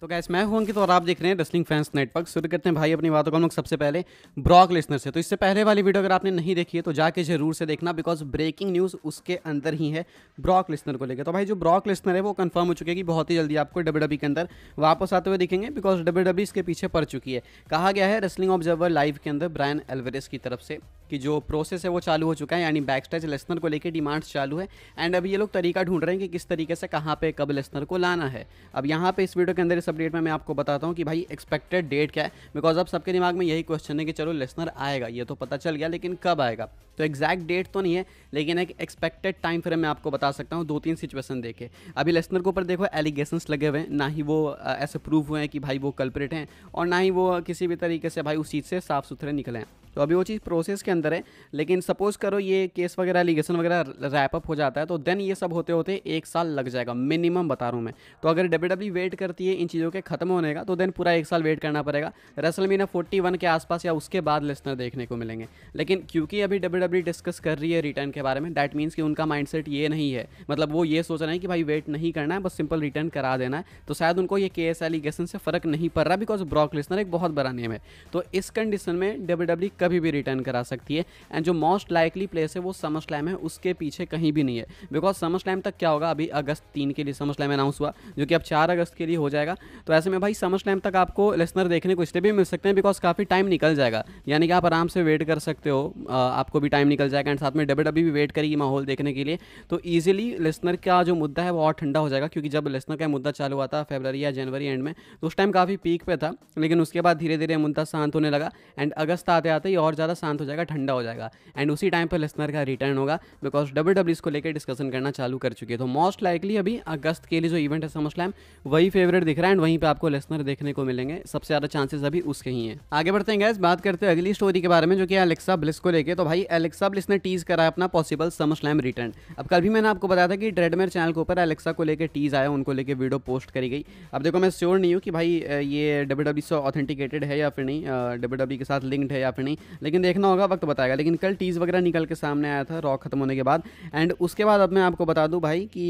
तो गैस मैं हूं अंकित तो और आप देख रहे हैं रेस्लिंग फैंस नेटवर्क शुरू करते हैं भाई अपनी बातों का हम लोग सबसे पहले ब्रॉक लेसनर से तो इससे पहले वाली वीडियो अगर आपने नहीं देखी है तो जाके जरूर से देखना बिकॉज ब्रेकिंग न्यूज़ उसके अंदर ही है ब्रॉक लेसनर को लेकर तो भाई जो ब्रॉक लेसनर है वो कन्फर्म हो चुके कि बहुत ही जल्दी आपको डब्ल्यू e के अंदर वापस आते हुए दिखेंगे बिकॉज डब्ल्यू e इसके पीछे पड़ चुकी है कहा गया है रेस्लिंग ऑब्जर्वर लाइव के अंदर ब्रायन एल्वेरेस की तरफ से कि जो प्रोसेस है वो चालू हो चुका है यानी बैक स्टेज लेसनर को लेकर डिमांड्स चालू है एंड अब ये लोग तरीका ढूंढ रहे हैं कि किस तरीके से कहाँ पे कब लेसनर को लाना है अब यहाँ पे इस वीडियो के अंदर इस अपडेट में मैं आपको बताता हूँ कि भाई एक्सपेक्टेड डेट क्या है बिकॉज अब सबके दिमाग में यही क्वेश्चन है कि चलो लेसनर आएगा ये तो पता चल गया लेकिन कब आएगा तो एग्जैक्ट डेट तो नहीं है लेकिन एक एक्सपेक्टेड टाइम फ्रेम मैं आपको बता सकता हूँ दो तीन सिचुएशन देखे अभी लेसनर के ऊपर देखो एलिगेशंस लगे हुए हैं ना ही वो ऐसे प्रूव हुए हैं कि भाई वो कल्परेट हैं और ना ही वो किसी भी तरीके से भाई उस चीज़ से साफ़ सुथरे निकले हैं तो अभी वो चीज़ प्रोसेस के अंदर है लेकिन सपोज करो ये केस वगैरह एलिगेशन वगैरह रैप अप हो जाता है तो देन ये सब होते होते एक साल लग जाएगा मिनिमम बता रहा हूँ मैं तो अगर डब्ल्यू वेट करती है इन चीज़ों के खत्म होने का तो देन पूरा एक साल वेट करना पड़ेगा रसल मीना फोर्टी के आसपास या उसके बाद लेसनर देखने को मिलेंगे लेकिन क्योंकि अभी डब्ल्यू अभी डिस्कस कर रही है रिटर्न के बारे में दैट मीन्स कि उनका माइंडसेट ये नहीं है मतलब वो ये सोच रहे हैं कि भाई वेट नहीं करना है बस सिंपल रिटर्न करा देना है तो शायद उनको ये के एस एलिगेशन से फ़र्क नहीं पड़ रहा बिकॉज ब्रॉक लिस्नर एक बहुत बड़ा नेम है तो इस कंडीशन में डब्ल्यू e कभी भी रिटर्न करा सकती है एंड जो मोस्ट लाइकली प्लेस है वो समर स्लैम है उसके पीछे कहीं भी नहीं है बिकॉज समर स्लैम तक क्या होगा अभी अगस्त तीन के लिए समर स्लैम अनाउंस हुआ जो कि अब चार अगस्त के लिए हो जाएगा तो ऐसे में भाई समर स्लैम तक आपको लिस्नर देखने को इसलिए भी मिल सकते हैं बिकॉज काफ़ी टाइम निकल जाएगा यानी कि आप आराम से वेट कर सकते हो आपको भी टाइम निकल जाएगा एंड साथ में डब्ल्यू डब्ल्यू भी वेट करेगी माहौल देखने के लिए तो ईजिली लिसनर का जो मुद्दा है वो और ठंडा हो जाएगा क्योंकि जब लिसनर का मुद्दा चालू हुआ था फेबररी या जनवरी एंड में तो उस टाइम काफ़ी पीक पे था लेकिन उसके बाद धीरे धीरे मुद्दा शांत होने लगा एंड अगस्त आते आते ही और ज़्यादा शांत हो जाएगा ठंडा हो जाएगा एंड उसी टाइम पर लिसनर का रिटर्न होगा बिकॉज डब्ल्यू डब्ल्यू इसको लेकर डिस्कशन करना चालू कर चुकी है तो मोस्ट लाइकली अभी अगस्त के लिए जो इवेंट है समझ स्लैम वही फेवरेट दिख रहा है एंड वहीं पर आपको लिसनर देखने को मिलेंगे सबसे ज़्यादा चांसेस अभी उसके ही हैं आगे बढ़ते हैं गैस बात करते हैं अगली स्टोरी के बारे में जो कि एलेक्सा ब्लिस को लेकर तो भाई एलेक्स एलेक्सा अब ने टीज़ करा है अपना पॉसिबल समर स्लैम रिटर्न अब कल भी मैंने आपको बताया था कि ड्रेडमेर चैनल के ऊपर एलेक्सा को लेकर टीज़ आया उनको लेकर वीडियो पोस्ट करी गई अब देखो मैं श्योर नहीं हूँ कि भाई ये डब्ल्यू डब्ल्यू से ऑथेंटिकेटेड है या फिर नहीं डब्ल्यू डब्ल्यू के साथ लिंक्ड है या फिर नहीं लेकिन देखना होगा वक्त बताएगा लेकिन कल टीज़ वगैरह निकल के सामने आया था रॉक खत्म होने के बाद एंड उसके बाद अब मैं आपको बता दूँ भाई कि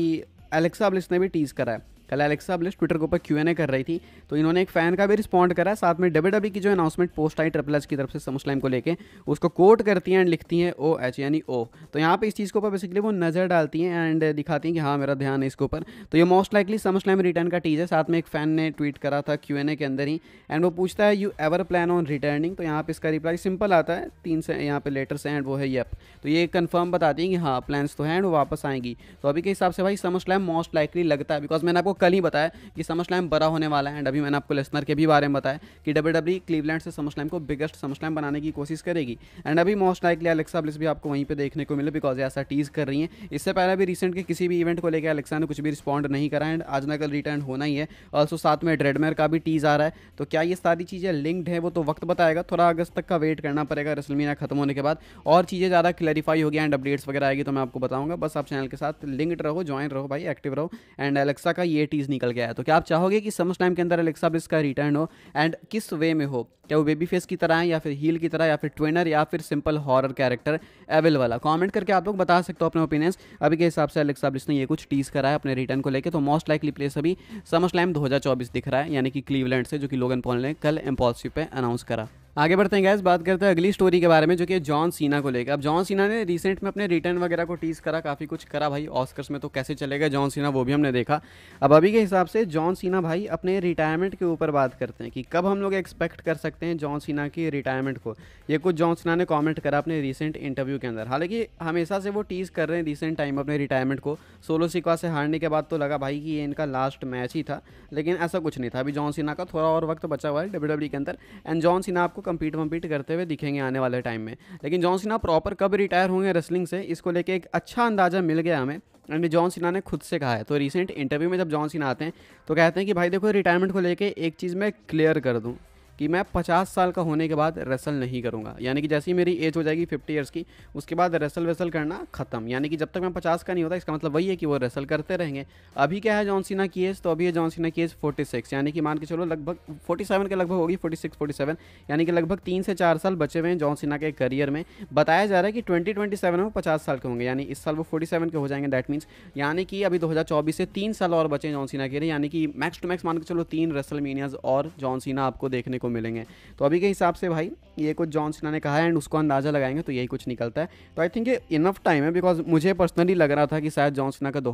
एलेक्सा अब ने भी टीज़ करा है कल एलेक्सा ब्लिस ट्विटर के ऊपर क्यू एन ए कर रही थी तो इन्होंने एक फ़ैन का भी रिस्पॉन्ड करा साथ में डब्ल्यू डब्ल्यू e की जो अनाउंसमेंट पोस्ट आई ट्रिपल एच की तरफ से लाइम को लेकर उसको कोट करती हैं एंड लिखती हैं ओ एच यानी ओ तो यहाँ पे इस चीज़ के ऊपर बेसिकली वो नज़र डालती हैं एंड दिखाती हैं कि हाँ मेरा ध्यान है इसके ऊपर तो ये मोस्ट लाइकली लाइम रिटर्न का टीज है साथ में एक फ़ैन ने ट्वीट करा था क्यू एन ए के अंदर ही एंड वो पूछता है you ever plan on returning तो यहाँ पर इसका रिप्लाई सिंपल आता है तीन से यहाँ पर लेटर्स हैं एंड वो है येप तो ये कन्फर्म बताती हैं कि हाँ प्लान्स तो हैं एंड वो वापस आएंगी तो अभी के हिसाब से भाई लाइम मोस्ट लाइकली लगता है बिकॉज मैंने आपको कल ही बताया कि समर स्लैम बड़ा होने वाला है एंड अभी मैंने आपको लेसनर के भी बारे में बताया कि डब्ल्यू डब्ल्यू क्लीवलैंड से समर स्लैम को बिगेस्ट समर स्लैम बनाने की कोशिश करेगी एंड अभी मोस्ट लाइकली अलेक्सा ब्लिस भी आपको वहीं पर देखने को मिले बिकॉज ऐसा टीज कर रही है इससे पहले भी रिसेंट के किसी भी इवेंट को लेकर अलेक्सा ने कुछ भी रिस्पॉन्ड नहीं करा एंड आज ना कल रिटर्न होना ही है ऑल्सो साथ में ड्रेडमेर का भी टीज आ रहा है तो क्या ये सारी चीज़ें लिंक्ड है वो तो वक्त बताएगा थोड़ा अगस्त तक का वेट करना पड़ेगा रसलमीना खत्म होने के बाद और चीज़ें ज़्यादा क्लैरिफाई होगी एंड अपडेट्स वगैरह आएगी तो मैं आपको बताऊंगा बस आप चैनल के साथ लिंक्ड रहो ज्वाइन रहो भाई एक्टिव रहो एंड एलेक्सा का ये एटीज निकल गया है तो क्या आप चाहोगे कि समझ टाइम के अंदर एलेक्सा ब्लिस का रिटर्न हो एंड किस वे में हो क्या वो बेबी फेस की तरह है या फिर हील की तरह या फिर ट्विनर या फिर सिंपल हॉरर कैरेक्टर एवेल वाला कॉमेंट करके आप लोग बता सकते हो अपने ओपिनियंस अभी के हिसाब से एलेक्सा ब्लिस ने ये कुछ टीज़ करा है अपने रिटर्न को लेकर तो मोस्ट लाइकली प्लेस अभी समझ टाइम दो दिख रहा है यानी कि क्लीवलैंड से जो कि लोगन पॉल ने कल एम्पॉल्सिव पर अनाउंस करा आगे बढ़ते हैं गैस बात करते हैं अगली स्टोरी के बारे में जो कि जॉन सीना को लेकर अब जॉन सीना ने रिसेंट में अपने रिटर्न वगैरह को टीज करा काफ़ी कुछ करा भाई ऑस्कर्स में तो कैसे चलेगा जॉन सीना वो भी हमने देखा अब अभी के हिसाब से जॉन सीना भाई अपने रिटायरमेंट के ऊपर बात करते हैं कि कब हम लोग एक्सपेक्ट कर सकते हैं जॉन सीना की रिटायरमेंट को ये कुछ जॉन सीना ने कॉमेंट करा अपने रिसेंट इंटरव्यू के अंदर हालांकि हमेशा से वो टीज कर रहे हैं रिसेंट टाइम अपने रिटायरमेंट को सोलो सिक्वा से हारने के बाद तो लगा भाई कि ये इनका लास्ट मैच ही था लेकिन ऐसा कुछ नहीं था अभी जॉन सीना का थोड़ा और वक्त बचा हुआ है डब्ल्यू e के अंदर एंड जॉन सीना आपको कम्पीट वम्पीट करते हुए दिखेंगे आने वाले टाइम में लेकिन जॉन सिन्हा प्रॉपर कब रिटायर होंगे रेसलिंग से इसको लेके एक अच्छा अंदाज़ा मिल गया हमें एंड जॉन सिन्हा ने खुद से कहा है तो रिसेंट इंटरव्यू में जब जॉन सिन्हा आते हैं तो कहते हैं कि भाई देखो रिटायरमेंट को लेके एक चीज़ मैं क्लियर कर दूँ कि मैं पचास साल का होने के बाद रेसल नहीं करूँगा यानी कि जैसी मेरी एज हो जाएगी फिफ्टी ईयर्स की उसके बाद रेसल वेसल करना खत्म यानी कि जब तक मैं पचास का नहीं होता इसका मतलब वही है कि वो रेसल करते रहेंगे अभी क्या है जॉन सीना की एज तो अभी है जॉन सीना की एज फोर्टी सिक्स यानी कि मान के चलो लगभग फोर्टी सेवन के लगभग होगी फोर्टी सिक्स फोर्टी सेवन यानी कि लगभग तीन से चार साल बचे हुए हैं जॉन सीना के करियर में बताया जा रहा है कि ट्वेंटी ट्वेंटी सेवन में पचास साल के होंगे यानी इस साल वो फोर्टी सेवन के हो जाएंगे दैट मीन्स यानी कि अभी दो हज़ार चौबीस से तीन साल और बचे हैं जॉन सीना के लिए यानी कि मैक्स टू मैक्स मान के चलो तीन रेसल मीनियाज और जॉन सीना आपको देखने को आपको मिलेंगे तो अभी के हिसाब से भाई ये कुछ जॉन सिन्हा ने कहा है एंड उसको अंदाज़ा लगाएंगे तो यही कुछ निकलता है तो आई थिंक ये इनफ टाइम है बिकॉज मुझे पर्सनली लग रहा था कि शायद जॉन सिन्हा का दो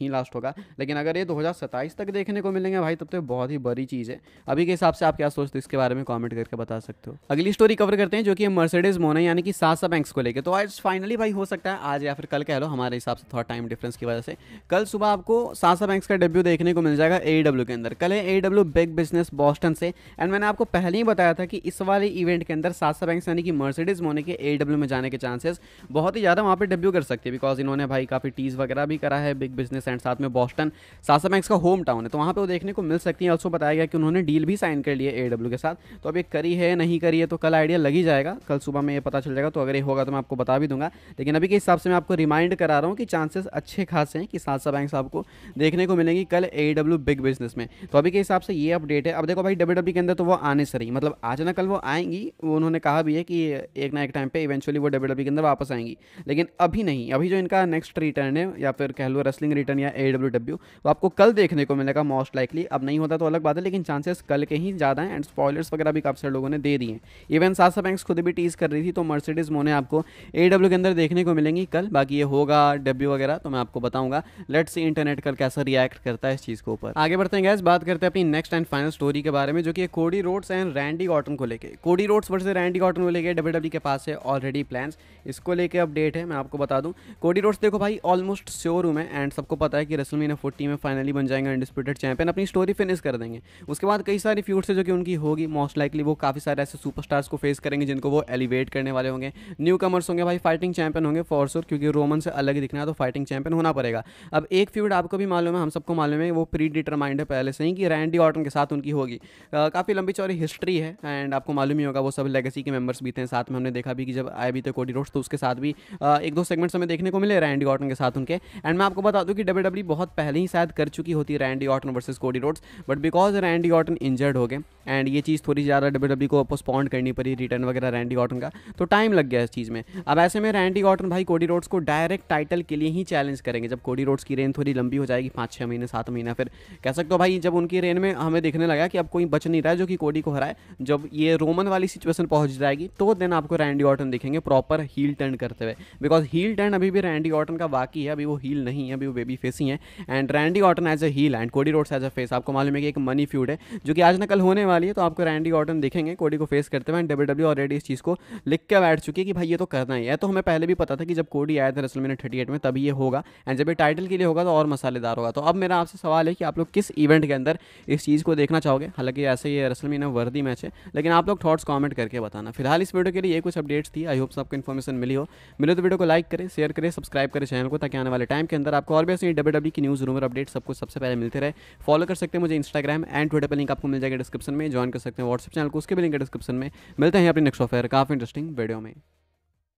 ही लास्ट होगा लेकिन अगर ये दो तक देखने को मिलेंगे भाई तब तो बहुत ही बड़ी चीज़ है अभी के हिसाब से आप क्या सोचते हो इसके बारे में कॉमेंट करके बता सकते हो अगली स्टोरी कवर करते हैं जो कि मर्सिडीज मोना यानी कि सासा बैंक्स को लेकर तो आज फाइनली भाई हो सकता है आज या फिर कल कह लो हमारे हिसाब से थोड़ा टाइम डिफरेंस की वजह से कल सुबह आपको सासा बैंक्स का डेब्यू देखने को मिल जाएगा ए e के अंदर कल है ए बिग बिजनेस बॉस्टन से एंड मैंने आपको आपको पहले ही बताया था कि इस वाले इवेंट के अंदर सासा बैंक यानी कि मर्सिडीज मोने के ए में जाने के चांसेस बहुत ही ज़्यादा वहाँ पर डेब्यू कर सकते हैं बिकॉज इन्होंने भाई काफ़ी टीज़ वगैरह भी करा है बिग बिजनेस एंड साथ में बॉस्टन सासा बैंक का होम टाउन है तो वहाँ पर वो देखने को मिल सकती है ऑल्सो बताया गया कि उन्होंने डील भी साइन कर लिया ए के साथ तो अब ये करी है नहीं करी है तो कल आइडिया लग ही जाएगा कल सुबह में ये पता चल जाएगा तो अगर ये होगा तो मैं आपको बता भी दूंगा लेकिन अभी के हिसाब से मैं आपको रिमाइंड करा रहा हूँ कि चांसेस अच्छे खास हैं कि सासा बैंक साहब को देखने को मिलेंगी कल ए बिग बिजनेस में तो अभी के हिसाब से ये अपडेट है अब देखो भाई डब्ल्यू के अंदर तो वो आ आने से रही मतलब आज ना कल वो आएंगी वो उन्होंने कहा भी है कि एक ना एक टाइम पे इवेंचुअली वो डब्ल्यू e के अंदर वापस आएंगी लेकिन अभी नहीं अभी जो इनका नेक्स्ट रिटर्न है या फिर कह लो रेसलिंग रिटर्न या ए डब्ल्यू वो आपको कल देखने को मिलेगा मोस्ट लाइकली अब नहीं होता तो अलग बात है लेकिन चांसेस कल के ही ज़्यादा हैं एंड स्पॉयलर्स वगैरह भी काफ़ी सारे लोगों ने दे दिए है इवन सासा बैंक्स खुद भी टीज कर रही थी तो मर्सिडीज मोने आपको ए के अंदर देखने को मिलेंगी कल बाकी ये होगा डब्ल्यू वगैरह तो मैं आपको बताऊंगा लेट्स सी इंटरनेट कल कैसा रिएक्ट करता है इस चीज़ के ऊपर आगे बढ़ते हैं गैस बात करते हैं अपनी नेक्स्ट एंड फाइनल स्टोरी के बारे में जो कि Cody Rhodes Rhodes and Randy Orton को लेके Cody Rhodes versus Randy Orton को लेके डब्ल्यू e के पास है ऑलरेडी प्लान्स इसको लेके अपडेट है मैं आपको बता दूं कोडी रोड्स देखो भाई ऑलमोस्ट श्योर हूँ मैं एंड सबको पता है कि रसल मीना फोर्टी में फाइनली बन जाएंगे अनडिस्प्यूटेड चैंपियन अपनी स्टोरी फिनिश कर देंगे उसके बाद कई सारी फ्यूट्स है जो कि उनकी होगी मोस्ट लाइकली वो काफ़ी सारे ऐसे सुपरस्टार्स को फेस करेंगे जिनको वो एलिवेट करने वाले होंगे न्यू कमर्स होंगे भाई फाइटिंग चैंपियन होंगे फॉरसोर क्योंकि रोमन से अलग दिखना है तो फाइटिंग चैंपियन होना पड़ेगा अब एक फ्यूड आपको भी मालूम है हम सबको मालूम है वो प्री डिटरमाइंड है पहले से ही कि रैंडी ऑटन के साथ उनकी होगी काफ़ी लंबी सारी हिस्ट्री है एंड आपको मालूम ही होगा वो सब लेगेसी के मेंबर्स भी थे साथ में हमने देखा भी कि जब आए भी थे कोडी रोड्स तो उसके साथ भी एक दो सेगमेंट्स हमें देखने को मिले रैंडी ऑटन के साथ उनके एंड मैं आपको बता दूँ कि डब्ल्यू डब्ल्यू e बहुत पहले ही शायद कर चुकी होती Randy Orton versus Cody Rhodes but because Randy Orton injured हो गए एंड ये चीज़ थोड़ी ज़्यादा डब्ल्यू डब्ल्यू e को पोस्पॉन्ड करनी पड़ी रिटर्न वगैरह रैंडी ऑटन का तो टाइम लग गया इस चीज़ में अब ऐसे में रैंडी ऑटन भाई कोडी रोड्स को डायरेक्ट टाइटल के लिए ही चैलेंज करेंगे जब कोडी रोड्स की रेन थोड़ी लंबी हो जाएगी पाँच छः महीने सात महीना फिर कह सकते हो भाई जब उनकी रेन में हमें देखने लगा कि अब कोई बच नहीं रहा है जो कि कोडी कोडी को हराए जब ये रोमन वाली सिचुएशन पहुंच जाएगी तो देन आपको रैंडी ऑर्टन दिखेंगे प्रॉपर हील टर्न करते हुए बिकॉज हील टर्न अभी भी रैंडी ऑर्टन का बाकी है अभी वो हील नहीं है अभी वो बेबी फेस ही है and Randy Orton as a heel and Cody Rhodes as a face आपको मालूम है कि एक मनी फ्यूड है जो कि आज नकल होने वाली है तो आपको रैंडी ऑर्टन दिखेंगे कोडी को फेस करते हुए एंड डब्ल्यू डब्ल्यू ऑलरेडी इस चीज़ को लिख के बैठ चुकी है कि भाई ये तो करना ही है तो हमें पहले भी पता था कि जब कोडी आया था रसल मैंने थर्टी में तभी ये होगा एंड जब ये टाइटल के लिए होगा तो और मसालेदार होगा तो अब मेरा आपसे सवाल है कि आप लोग किस इवेंट के अंदर इस चीज़ को देखना चाहोगे हालांकि ऐसे ये रसल ना वर्दी मैच है लेकिन आप लोग थॉट्स कमेंट करके बताना फिलहाल इस वीडियो के लिए ये कुछ अपडेट्स थी आई होप्स आपको इन्फॉर्मेशन मिली हो मिले तो वीडियो को लाइक करें शेयर करें सब्सक्राइब करें चैनल को ताकि आने वाले टाइम के अंदर आपको और भी ऐसी डब्ल्यू डब्ल्यू e की न्यूज़ रूमर अपडेट सबको सबसे पहले मिलते रहे फॉलो कर सकते हैं मुझे इंस्टाग्राम एंड ट्विटर पर लिंक आपको मिल जाएगा डिस्क्रिप्शन में ज्वाइन कर सकते हैं व्हाट्सअप चैनल को उसके भी लिंक डिस्क्रिप्शन में मिलते हैं अपने नेक्स्ट ऑफेयर काफ़ी इंटरेस्टिंग वीडियो में